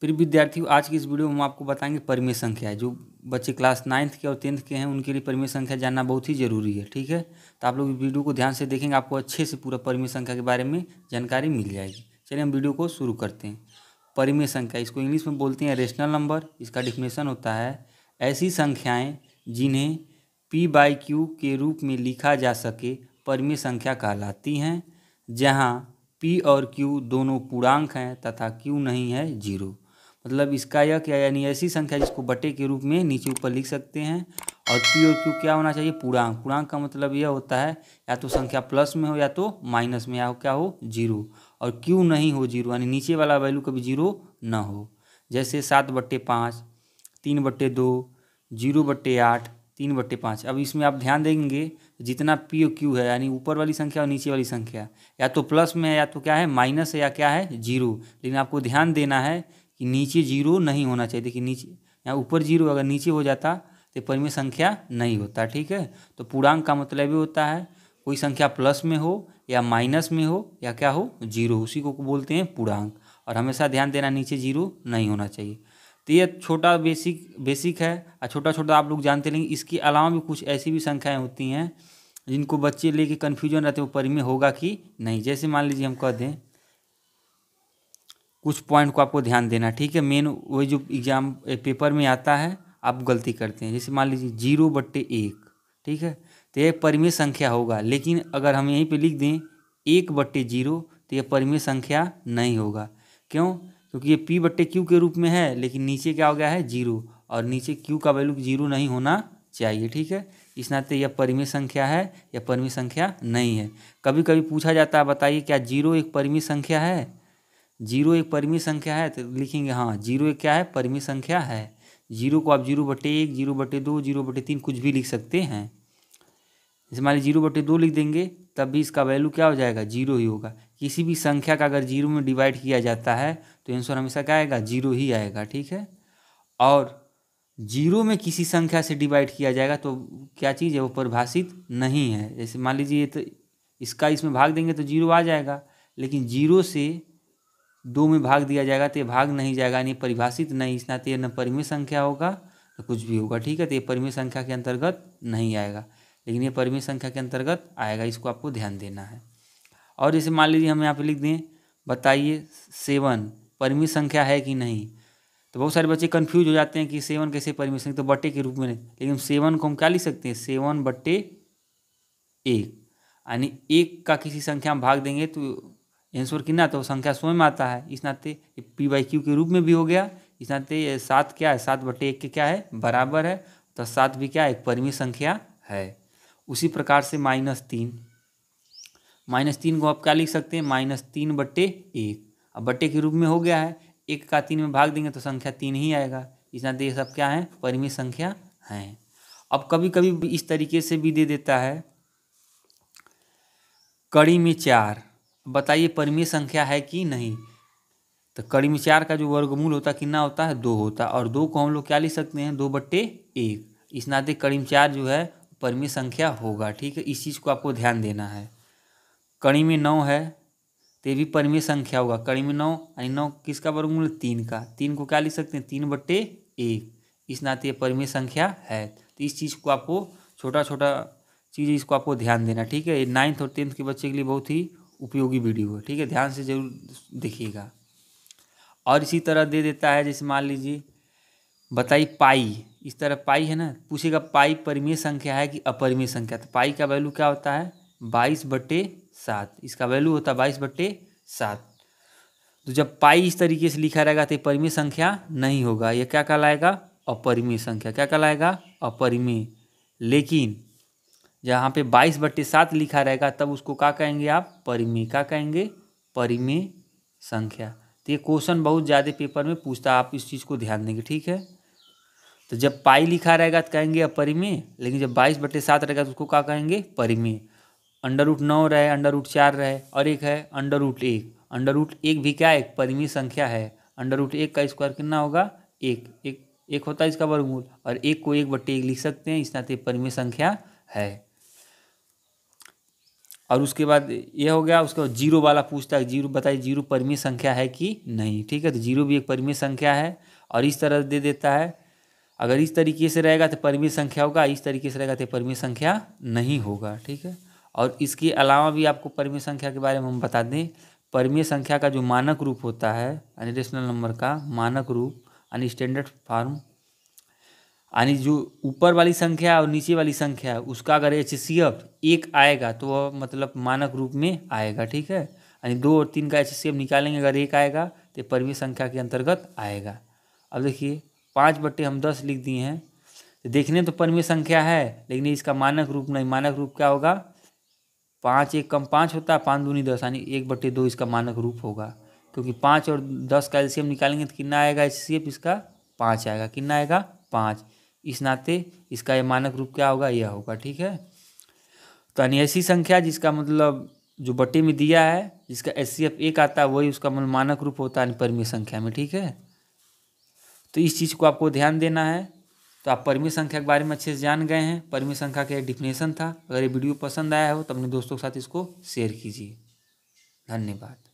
फिर विद्यार्थियों आज की इस वीडियो में हम आपको बताएंगे परिमेय संख्या जो बच्चे क्लास नाइन्थ के और टेंथ के हैं उनके लिए परिमेय संख्या जानना बहुत ही जरूरी है ठीक है तो आप लोग वीडियो को ध्यान से देखेंगे आपको अच्छे से पूरा परिमेय संख्या के बारे में जानकारी मिल जाएगी चलिए हम वीडियो को शुरू करते हैं परिमेय संख्या इसको इंग्लिश में बोलते हैं रेशनल नंबर इसका डिफिनेशन होता है ऐसी संख्याएँ जिन्हें पी बाई क्यू के रूप में लिखा जा सके परिमेय संख्या कहलाती हैं जहाँ पी और क्यू दोनों पूर्णांक हैं तथा क्यू नहीं है जीरो मतलब इसका यह क्या यानी ऐसी संख्या जिसको बटे के रूप में नीचे ऊपर लिख सकते हैं और पी और क्यू क्या होना चाहिए पूर्णांक पूर्णांक का मतलब यह होता है या तो संख्या प्लस में हो या तो माइनस में या हो क्या हो जीरो और क्यू नहीं हो जीरो यानी नीचे वाला वैल्यू कभी जीरो ना हो जैसे सात बट्टे पाँच तीन बट्टे दो जीरो बट्टे आठ तीन बट्टे पाँच अब इसमें आप ध्यान देंगे जितना पी और क्यू है यानी ऊपर वाली संख्या और नीचे वाली संख्या या तो प्लस में है या तो क्या है माइनस है या क्या है जीरो लेकिन आपको ध्यान देना है कि नीचे जीरो नहीं होना चाहिए देखिए नीचे यहाँ ऊपर जीरो अगर नीचे हो जाता तो परिमेय संख्या नहीं होता ठीक है तो पूर्णांक का मतलब ये होता है कोई संख्या प्लस में हो या माइनस में हो या क्या हो जीरो उसी को बोलते हैं पूर्णांक और हमेशा ध्यान देना नीचे जीरो नहीं होना चाहिए तो ये छोटा बेसिक बेसिक है और छोटा छोटा आप लोग जानते लेंगे इसके अलावा भी कुछ ऐसी भी संख्याएँ होती हैं जिनको बच्चे लेके कन्फ्यूजन रहते हैं वो परिमेय होगा कि नहीं जैसे मान लीजिए हम कह दें कुछ पॉइंट को आपको ध्यान देना ठीक है मेन वही जो एग्जाम पेपर में आता है आप गलती करते हैं जैसे मान लीजिए जीरो बट्टे एक ठीक है तो यह परिमेय संख्या होगा लेकिन अगर हम यहीं पे लिख दें एक बट्टे जीरो तो यह परिमेय संख्या नहीं होगा क्यों क्योंकि ये पी बट्टे क्यू के रूप में है लेकिन नीचे क्या हो गया है जीरो और नीचे क्यू का वैल्यू जीरो नहीं होना चाहिए ठीक है इस नाते तो यह परिमेय संख्या है या परिमेय संख्या नहीं है कभी कभी पूछा जाता है बताइए क्या जीरो एक परिमेय संख्या है जीरो एक परिमी संख्या है तो लिखेंगे हाँ जीरो एक क्या है परिमी संख्या है जीरो को आप जीरो बटे एक जीरो बटे दो जीरो बटे तीन कुछ भी लिख सकते हैं जैसे मान लीजिए जीरो बटे दो लिख देंगे तब भी इसका वैल्यू क्या हो जाएगा जीरो ही होगा किसी भी संख्या का अगर जीरो में डिवाइड किया जाता है तो आंसर हमेशा क्या आएगा जीरो ही आएगा ठीक है और जीरो में किसी संख्या से डिवाइड किया जाएगा तो क्या चीज़ है वो परिभाषित नहीं है जैसे मान लीजिए तो इसका इसमें भाग देंगे तो जीरो आ जाएगा लेकिन जीरो से दो में भाग दिया जाएगा तो ये भाग नहीं जाएगा यानी परिभाषित नहीं इसना तो ये न परिमेय संख्या होगा तो कुछ भी होगा ठीक है तो ये परिमेय संख्या के अंतर्गत नहीं आएगा लेकिन ये परिमेय संख्या के अंतर्गत आएगा इसको आपको ध्यान देना है और जैसे मान लीजिए हम यहाँ पर लिख दें बताइए सेवन परिमेय संख्या है कि नहीं तो बहुत सारे बच्चे कन्फ्यूज हो जाते हैं कि सेवन कैसे परिमेय संख्या तो बट्टे के रूप में नहीं लेकिन सेवन को हम क्या लिख सकते हैं सेवन बट्टे एक यानी एक का किसी संख्या में भाग देंगे तो एंसोर कितना तो संख्या स्वयं आता है इस नाते पी बाई क्यू के रूप में भी हो गया इस नाते सात क्या है सात बटे एक के क्या है बराबर है तो सात भी क्या एक परिमी संख्या है उसी प्रकार से माइनस तीन माइनस तीन को आप क्या लिख सकते हैं माइनस तीन बटे एक अब बटे के रूप में हो गया है एक का तीन में भाग देंगे तो संख्या तीन ही आएगा इस नाते ये सब क्या है परिमित संख्या है अब कभी कभी इस तरीके से भी दे देता है कड़ी में चार बताइए परिमेय संख्या है कि नहीं तो में चार का जो वर्गमूल होता है कितना होता है दो होता है और दो को हम लोग क्या लिख सकते हैं दो बट्टे एक इस नाते में चार जो है परिमेय संख्या होगा ठीक है इस चीज़ को आपको ध्यान देना है कड़ी में नौ है तो ये भी परिमेय संख्या होगा कड़ी में नौ यानी नौ किसका वर्गमूल तीन का तीन को क्या लिख सकते हैं तीन बट्टे एक इस नाते परिमेय संख्या है तो इस चीज़ को आपको छोटा छोटा चीज़ इसको आपको ध्यान देना ठीक है ये नाइन्थ और टेंथ के बच्चे के लिए बहुत ही उपयोगी वीडियो है ठीक है ध्यान से जरूर देखिएगा और इसी तरह दे देता है जैसे मान लीजिए बताई पाई इस तरह पाई है ना पूछेगा पाई परिमेय संख्या है कि अपरिमेय संख्या तो पाई का वैल्यू क्या होता है बाईस बट्टे सात इसका वैल्यू होता है बाईस बट्टे सात तो जब पाई इस तरीके से लिखा रहेगा तो परिमेय संख्या नहीं होगा यह क्या कहलाएगा अपरिमेय संख्या क्या कहलाएगा अपरिमेय लेकिन जहाँ पे बाईस बट्टे सात लिखा रहेगा तब उसको क्या कहेंगे आप परिमेय का कहेंगे परिमेय संख्या तो ये क्वेश्चन बहुत ज़्यादा पेपर में पूछता आप इस चीज़ को ध्यान देंगे ठीक है तो जब पाई लिखा रहेगा तो कहेंगे अपरिमेय लेकिन जब बाईस बट्टे सात रहेगा तो उसको क्या कहेंगे परिमेय अंडर रूट नौ रहे अंडर रूट चार रहे और एक है अंडर रूट एक अंडर रूट एक भी क्या एक परिमेय संख्या है अंडर रूट एक का स्क्वायर कितना होगा एक एक एक होता है इसका वर्गमूल और एक को एक बट्टे एक लिख सकते हैं इस नाते परिमेय संख्या है और उसके बाद ये हो गया उसके बाद जीरो वाला पूछता है जीरो बताइए जीरो परिमेय संख्या है कि नहीं ठीक है तो जीरो भी एक परिमेय संख्या है और इस तरह दे देता है अगर इस तरीके से रहेगा तो परिमेय संख्या होगा इस तरीके से रहेगा तो परिमेय संख्या नहीं होगा ठीक है और इसके अलावा भी आपको परिमेय संख्या के बारे में हम बता दें परिमेय संख्या का जो मानक रूप होता है यानी रेशनल नंबर का मानक रूप यानी स्टैंडर्ड फार्म यानी जो ऊपर वाली संख्या और नीचे वाली संख्या है उसका अगर एच सी एफ एक आएगा तो वह मतलब मानक रूप में आएगा ठीक है यानी दो और तीन का एच सी एफ निकालेंगे अगर एक आएगा तो परिमेय संख्या के अंतर्गत आएगा अब देखिए पाँच बट्टे हम दस लिख दिए हैं तो देखने तो परिमेय संख्या है लेकिन इसका मानक रूप नहीं मानक रूप क्या होगा पाँच एक कम पाँच होता है पाँच दूनी दस यानी एक बट्टे दो इसका मानक रूप होगा क्योंकि पाँच और दस का एल्शियम निकालेंगे तो कितना आएगा एच सी एफ इसका पाँच आएगा कितना आएगा पाँच इस नाते इसका ये मानक रूप क्या होगा यह होगा ठीक है तो यानी ऐसी संख्या जिसका मतलब जो बटे में दिया है जिसका एस सी एफ एक आता है वही उसका मतलब मानक रूप होता है परिमेय संख्या में ठीक है तो इस चीज़ को आपको ध्यान देना है तो आप परिमेय संख्या के बारे में अच्छे से जान गए हैं परिमेय संख्या का डिफिनेशन था अगर ये वीडियो पसंद आया हो तो अपने दोस्तों के साथ इसको शेयर कीजिए धन्यवाद